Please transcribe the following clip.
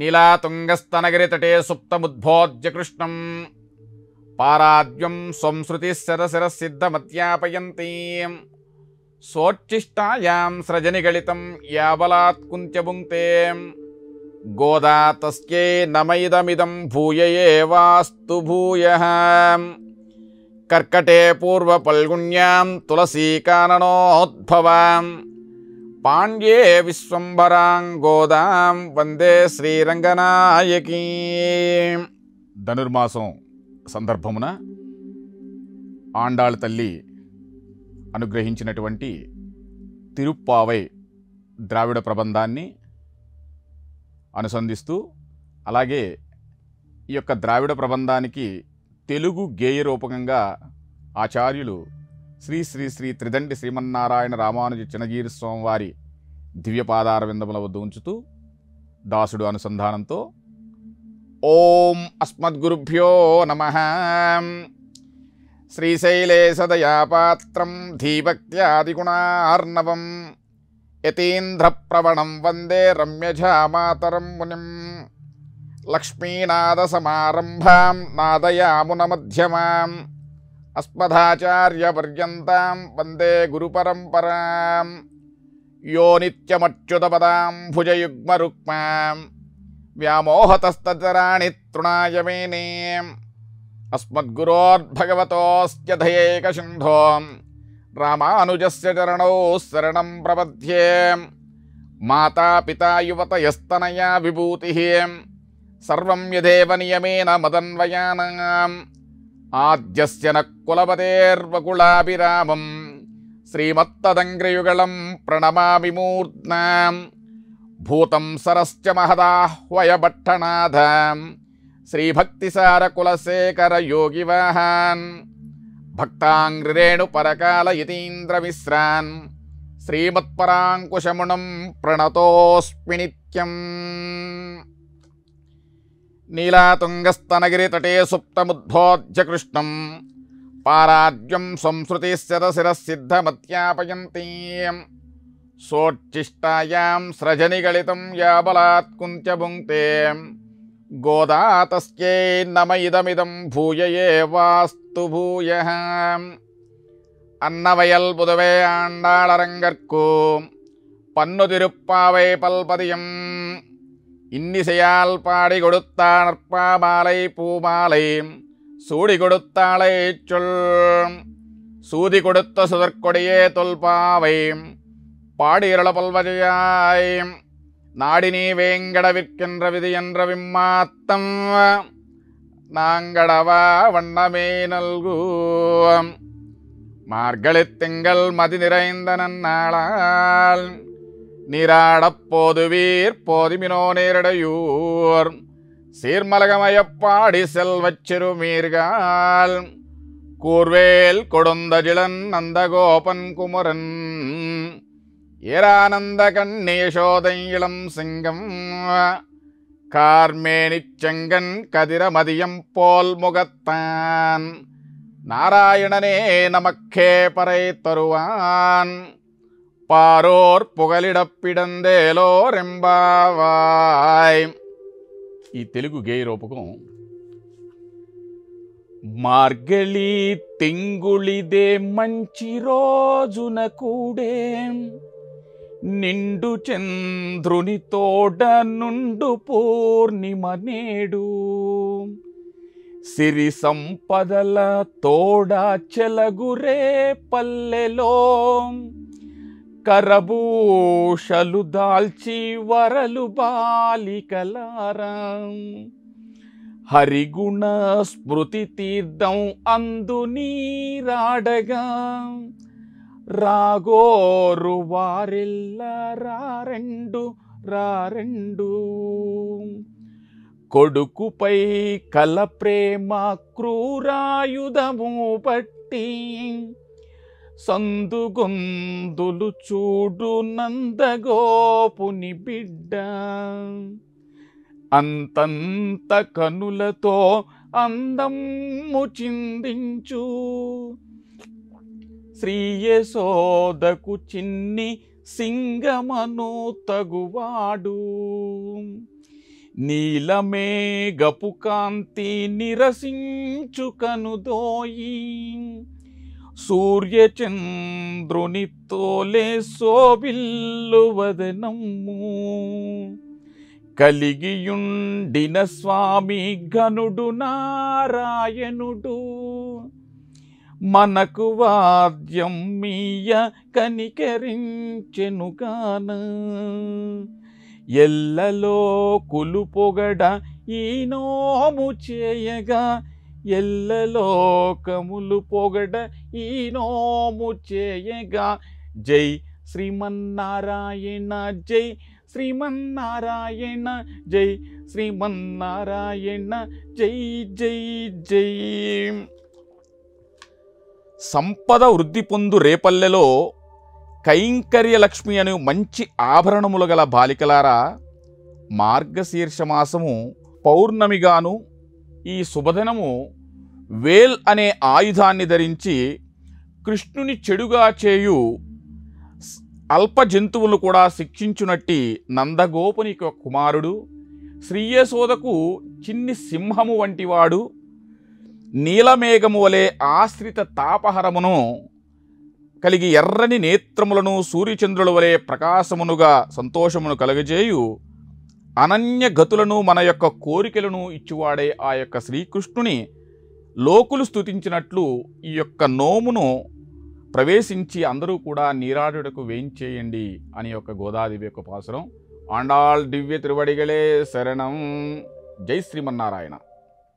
నీలాతుంగస్తనగిరితటే సుప్తముద్భోజ్య కృష్ణం పారాద్యం సంసృతి శరశిరసిద్ధమత్యాపయంతీ సోచ్చిష్టాయాం సృజనిగళితం యాబలాత్ కుంత్యభుంక్తే గోదా తస్యై నమైదమిదం భూయ ఏవాస్తు భూయ కర్కటే పూర్వపల్గుణ్యాం తులసీకాననోద్భవాం పాండ్యే విశ్వంబరాంగోదాం వందే శ్రీరంగనాయకీ ధనుర్మాసం సందర్భమున ఆండాళ్ తల్లి అనుగ్రహించినటువంటి తిరుప్పావై ద్రావిడ ప్రబంధాన్ని అనుసంధిస్తూ అలాగే ఈ యొక్క ద్రావిడ ప్రబంధానికి తెలుగు గేయ రూపకంగా ఆచార్యులు శ్రీ శ్రీ శ్రీ త్రిదండి శ్రీమన్నారాయణ రామానుజ చినజీరి స్వామివారి దివ్యపాదార విందముల వద్ద ఉంచుతూ దాసుడు అనుసంధానంతో ఓం అస్మద్గురుభ్యో నమ శ్రీశైలే సదయాపాత్రం ధీభక్త్యాదిగుణార్ణవం యతీంద్రప్రవణం వందే రమ్యజామాతరం మునిం లక్ష్మీనాదసమారంభాం నాదయామున మధ్యమాం अस्मदाचार्यपर्यन्तां वंदे गुरुपरंपरा यो नित्यमच्युतपदां भुजयुग्मरुक्मां व्यामोहतस्तरा तृणा मेने अस्मद्गुरोर्भगवतोऽस्त्यधयैकसिन्धो रामानुजस्य चरणौ शरण प्रबध्ये माता पिता यस्तनया विभूति सर्व यदेव नियमेन मदन्वयाना ആദ്യശ്ചന കുലപതേർവകുളാഭിരാമം ശ്രീമത്തതംഗ്രിയുഗളം പ്രണമാമി മൂർദ്ധാം ഭൂതം സരശ്ച മഹദാഹ്വയഭട്ടണാഥ ശ്രീഭക്തിസാരകുലശേഖരയോഗിവാഹാൻ ഭക്താംഗ്രിരേണുപരകാല യതീന്ദ്രമിശ്രാൻ ശ്രീമത്പരാങ്കുശമുണം പ്രണതോസ്മി നിത്യം నీలాతుంగస్తనగిరి తటే నీలాతుంగస్తనగిరితటే కృష్ణం పారాజ్యం సంసృతిశిరసిరసిద్ధమత్యాపయంతీ సోచ్చిష్టాయాం స్రజనిగళితం యాబలాత్కుంత్యభుङ्क्ते గోదా తస్యై నమ ఇదమిదం భూయయే వాస్తు భూయ అన్నవయల్ బుధవే ఆండాళరంగర్కు పన్ను తిరుప్పావై పల్పదియం இன்னிசையால் பாடி கொடுத்தான் அற்பாமாலை பூமாலை சூடி கொடுத்தாளை சொல் சூதி கொடுத்த சுதற்கொடியே தொல்பாவை பாடியரள பல்வஜையாய் நாடினி வேங்கடவிற்கின்ற விதி என்ற விம்மாத்தம் நாங்கடவா வண்ணமே நல்கூ மார்கழித்திங்கள் மதி நிறைந்த நன்னாளால் நீராடப் போதுவீர் போதுமினோ நேரடையூர் சீர்மலகமயப்பாடி செல்வச் சிறுமீர்கால் கூர்வேல் நந்த கோபன் குமரன் ஏரானந்த கண்ணேசோதை இளம் சிங்கம் கார்மேனிச்செங்கன் கதிரமதியம் போல் முகத்தான் நாராயணனே நமக்கே பறை தருவான் பாரோர் புகலிடப்பிடந்தேலோரெம்பாவாய் ఈ తెలుగు గేయ రూపకం మార్గళి తింగుళిదే మంచి రోజున కూడే నిండు చంద్రుని తోడ నుండు పూర్ణిమ నేడు సిరి సంపదల తోడా చెలగురే పల్లెలో కరబూషలు దాల్చి వరలు బాలికలారం హరిగుణ స్మృతి తీర్థం అందు నీరాడగా రాగోరు వారిల్ల రెండు రెండు కొడుకుపై కల ప్రేమ క్రూరాయుధము పట్టి సందుగొందులు చూడు నందగోపుని బిడ్డ అంతంత కనులతో అందమ్ము చిందించు శ్రీయశోదకు చిన్ని సింగమను తగువాడు గపు కాంతి నిరసించు కనుదోయి చంద్రుని తోలే సోబిల్లు వదనము కలిగియుండిన స్వామి ఘనుడు నారాయణుడు మనకు వాద్యం మీయ కనికరించెనుగాన ఎల్లలో పొగడ ఈ నోము చేయగా ఎల్లలోకములు పొగడ ఈ నోము చేయగా జై శ్రీమన్నారాయణ జై శ్రీమన్నారాయణ జై శ్రీమన్నారాయణ జై జై జై సంపద వృద్ధి పొందు రేపల్లెలో లక్ష్మి అని మంచి ఆభరణములు గల బాలికలారా మార్గశీర్షమాసము పౌర్ణమిగాను ఈ శుభదినము వేల్ అనే ఆయుధాన్ని ధరించి కృష్ణుని చెడుగా చేయు అల్ప జంతువులను కూడా శిక్షించునట్టి నందగోపుని కుమారుడు శ్రీయశోదకు చిన్ని సింహము వంటివాడు నీలమేఘము వలె ఆశ్రిత తాపహరమును కలిగి ఎర్రని నేత్రములను సూర్యచంద్రుల వలె ప్రకాశమునుగా సంతోషమును కలుగజేయు అనన్య గతులను మన యొక్క కోరికలను ఇచ్చివాడే ఆ యొక్క శ్రీకృష్ణుని లోకులు స్థుతించినట్లు ఈ యొక్క నోమును ప్రవేశించి అందరూ కూడా నీరాడుటకు వేయించేయండి అని యొక్క గోదాదేవి యొక్క పాసరం ఆండాళ్ దివ్య తిరువడిగలే శరణం జై శ్రీమన్నారాయణ